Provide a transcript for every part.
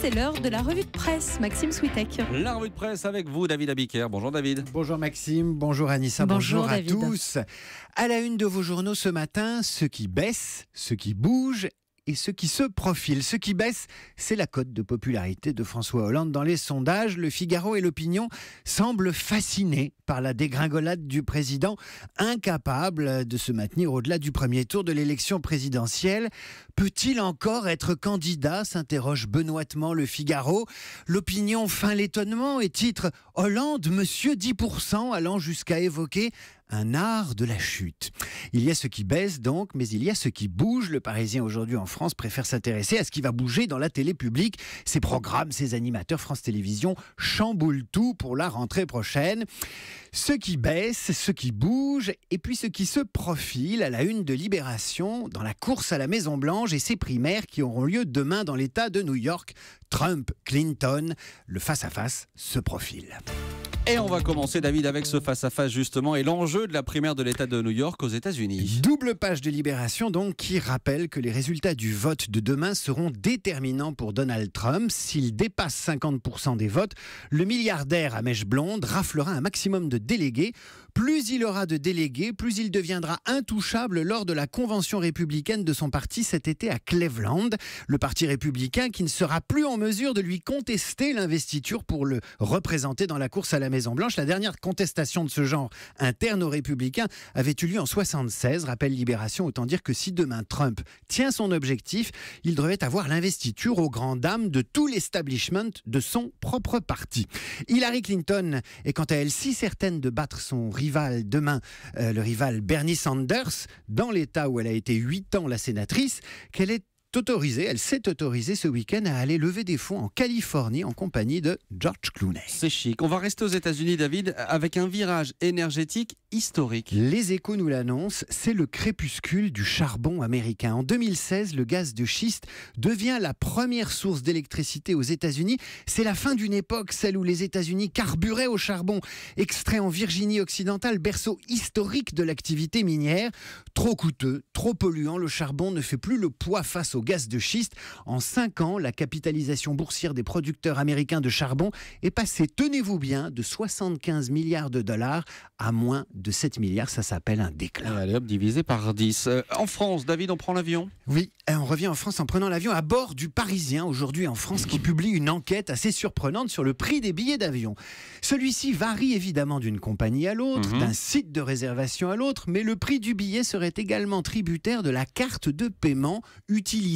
c'est l'heure de la revue de presse. Maxime Switek. La revue de presse avec vous, David Abiker. Bonjour David. Bonjour Maxime, bonjour Anissa, bonjour, à tous. À la une de vos journaux ce matin, ce qui baisse, ce qui bouge et ce qui se profile. Ce qui baisse, c'est la cote de popularité de François Hollande dans les sondages. Le Figaro et l'opinion semblent fascinés par la dégringolade du président, incapable de se maintenir au-delà du premier tour de l'élection présidentielle. Peut-il encore être candidat s'interroge benoîtement le Figaro. L'opinion feint l'étonnement et titre Hollande, monsieur 10%, allant jusqu'à évoquer un art de la chute. Il y a ce qui baisse donc, mais il y a ce qui bouge. Le Parisien aujourd'hui en France préfère s'intéresser à ce qui va bouger dans la télé publique. Ses programmes, ses animateurs, France Télévisions chamboulent tout pour la rentrée prochaine. Ce qui baisse, ce qui bouge, et puis ce qui se profile à la une de Libération dans la course à la Maison Blanche et ses primaires qui auront lieu demain dans l'État de New York. Trump, Clinton, le face-à-face -face se profile. Et on va commencer, David, avec ce face-à-face, justement, et l'enjeu de la primaire de l'État de New York aux États-Unis. Double page de Libération, donc, qui rappelle que les résultats du vote de demain seront déterminants pour Donald Trump. S'il dépasse 50% des votes, le milliardaire à mèche blonde raflera un maximum de délégués. Plus il aura de délégués, plus il deviendra intouchable lors de la convention républicaine de son parti cet été à Cleveland. Le parti républicain qui ne sera plus en mesure de lui contester l'investiture pour le représenter dans la course à la blanche La dernière contestation de ce genre interne aux Républicains avait eu lieu en 76, Rappel Libération. Autant dire que si demain Trump tient son objectif, il devrait avoir l'investiture aux grand dames de tout l'establishment de son propre parti. Hillary Clinton est quant à elle si certaine de battre son rival demain, euh, le rival Bernie Sanders, dans l'État où elle a été huit ans la sénatrice, qu'elle est autorisée, elle s'est autorisée ce week-end à aller lever des fonds en Californie en compagnie de George Clooney. C'est chic. On va rester aux États-Unis, David, avec un virage énergétique historique. Les échos nous l'annoncent, c'est le crépuscule du charbon américain. En 2016, le gaz de schiste devient la première source d'électricité aux États-Unis. C'est la fin d'une époque, celle où les États-Unis carburaient au charbon. Extrait en Virginie occidentale, berceau historique de l'activité minière. Trop coûteux, trop polluant, le charbon ne fait plus le poids face au au gaz de schiste. En 5 ans, la capitalisation boursière des producteurs américains de charbon est passée, tenez-vous bien, de 75 milliards de dollars à moins de 7 milliards. Ça s'appelle un déclin. Allez hop, divisé par 10. Euh, en France, David, on prend l'avion Oui, euh, on revient en France en prenant l'avion à bord du Parisien, aujourd'hui en France, qui publie une enquête assez surprenante sur le prix des billets d'avion. Celui-ci varie évidemment d'une compagnie à l'autre, mhm. d'un site de réservation à l'autre, mais le prix du billet serait également tributaire de la carte de paiement utilisée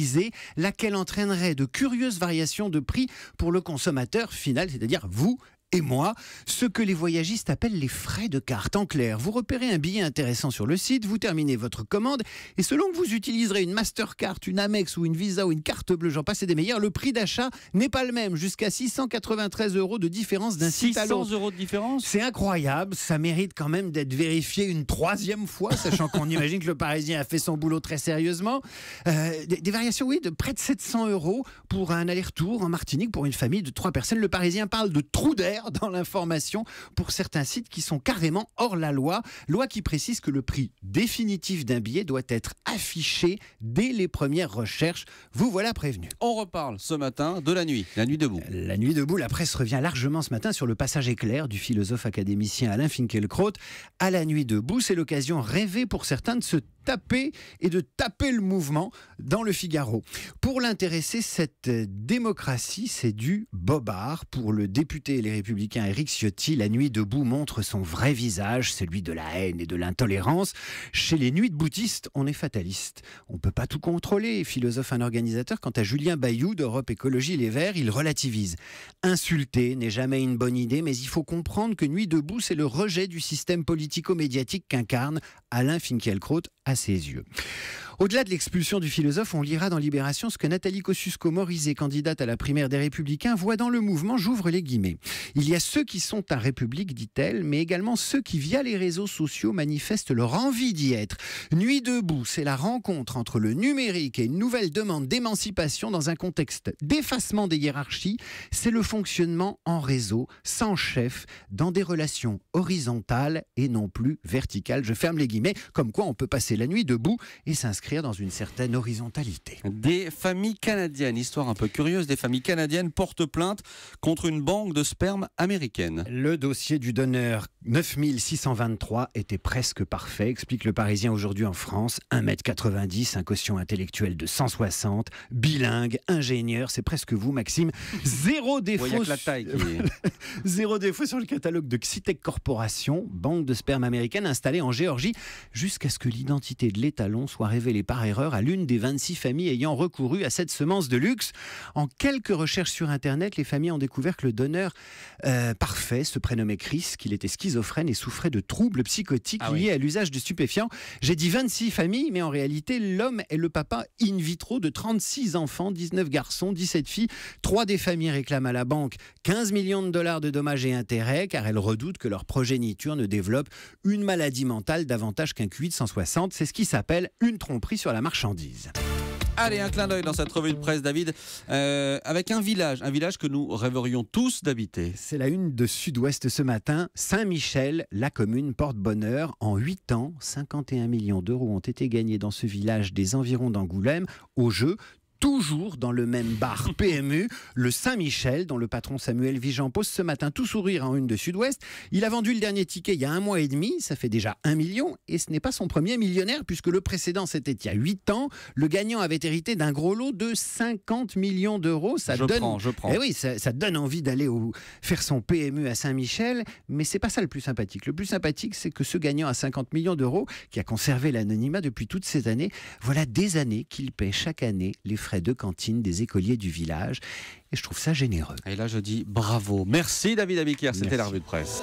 laquelle entraînerait de curieuses variations de prix pour le consommateur final, c'est-à-dire vous, et moi, ce que les voyagistes appellent les frais de carte. En clair, vous repérez un billet intéressant sur le site, vous terminez votre commande, et selon que vous utiliserez une Mastercard, une Amex ou une Visa ou une carte bleue, j'en passe des meilleurs, le prix d'achat n'est pas le même, jusqu'à 693 euros de différence d'un site à l'autre. 600 euros de différence C'est incroyable, ça mérite quand même d'être vérifié une troisième fois, sachant qu'on imagine que le Parisien a fait son boulot très sérieusement. Euh, des, des, variations, oui, de près de 700 euros pour un aller-retour en Martinique pour une famille de trois personnes. Le Parisien parle de trou d'air dans l'information pour certains sites qui sont carrément hors la loi, loi qui précise que le prix définitif d'un billet doit être affiché dès les premières recherches. Vous voilà prévenu. On reparle ce matin de la nuit, la nuit debout. La nuit debout, la presse revient largement ce matin sur le passage éclair du philosophe académicien Alain Finkielkraut à la nuit debout. C'est l'occasion rêvée pour certains de se taper et de taper le mouvement dans le Figaro. Pour l'intéresser, cette démocratie, c'est du bobard. Pour le député et les républicains Eric Ciotti, la nuit debout montre son vrai visage, celui de la haine et de l'intolérance. Chez les nuits de on est fataliste. On peut pas tout contrôler, philosophe un organisateur. Quant à Julien Bayou d'Europe Écologie Les Verts, il relativise. Insulter n'est jamais une bonne idée, mais il faut comprendre que Nuit debout, c'est le rejet du système politico-médiatique qu'incarne Alain Finkielkraut à ses yeux. Au-delà de l'expulsion du philosophe, on lira dans Libération ce que Nathalie Kosciusko-Morizet, candidate à la primaire des Républicains, voit dans le mouvement, j'ouvre les guillemets. Il y a ceux qui sont à République, dit-elle, mais également ceux qui, via les réseaux sociaux, manifestent leur envie d'y être. Nuit debout, c'est la rencontre entre le numérique et une nouvelle demande d'émancipation dans un contexte d'effacement des hiérarchies. C'est le fonctionnement en réseau, sans chef, dans des relations horizontales et non plus verticales. Je ferme les guillemets, comme quoi on peut passer la nuit debout et s'inscrire dans une certaine horizontalité. Des familles canadiennes, histoire un peu curieuse, des familles canadiennes portent plainte contre une banque de sperme américaine. Le dossier du donneur 9623 était presque parfait, explique le Parisien aujourd'hui en France. 1m90, un quotient intellectuel de 160, bilingue, ingénieur, c'est presque vous Maxime. Zéro défaut, la Zéro défaut sur le catalogue de Xitec Corporation, banque de sperme américaine installée en Géorgie, jusqu'à ce que l'identité de l'étalon soit révélée par erreur à l'une des 26 familles ayant recouru à cette semence de luxe. En quelques recherches sur Internet, les familles ont découvert que le donneur euh, parfait se prénommait Chris, qu'il était schizophrène et souffrait de troubles psychotiques ah liés à l'usage de stupéfiants. J'ai dit 26 familles, mais en réalité, l'homme est le papa in vitro de 36 enfants, 19 garçons, 17 filles. Trois des familles réclament à la banque 15 millions de dollars de dommages et intérêts, car elles redoutent que leur progéniture ne développe une maladie mentale davantage qu'un QI de 160. C'est ce qui s'appelle une trompe prix sur la marchandise. Allez, un clin d'œil dans cette revue de presse, David, euh, avec un village, un village que nous rêverions tous d'habiter. C'est la une de Sud-Ouest ce matin. Saint-Michel, la commune porte-bonheur. En 8 ans, 51 millions d'euros ont été gagnés dans ce village des environs d'Angoulême au jeu toujours dans le même bar PMU, le Saint-Michel, dont le patron Samuel Vigean pose ce matin tout sourire en une de Sud-Ouest. Il a vendu le dernier ticket il y a un mois et demi, ça fait déjà un million, et ce n'est pas son premier millionnaire puisque le précédent c'était il y a huit ans. Le gagnant avait hérité d'un gros lot de 50 millions d'euros. Ça je donne, prends, je prends. Eh oui, ça, ça donne envie d'aller faire son PMU à Saint-Michel, mais c'est pas ça le plus sympathique. Le plus sympathique, c'est que ce gagnant à 50 millions d'euros, qui a conservé l'anonymat depuis toutes ces années, voilà des années qu'il paie chaque année les frais deux de cantines des écoliers du village. Et je trouve ça généreux. Et là, je dis bravo. Merci David Abiquière, c'était la revue de presse.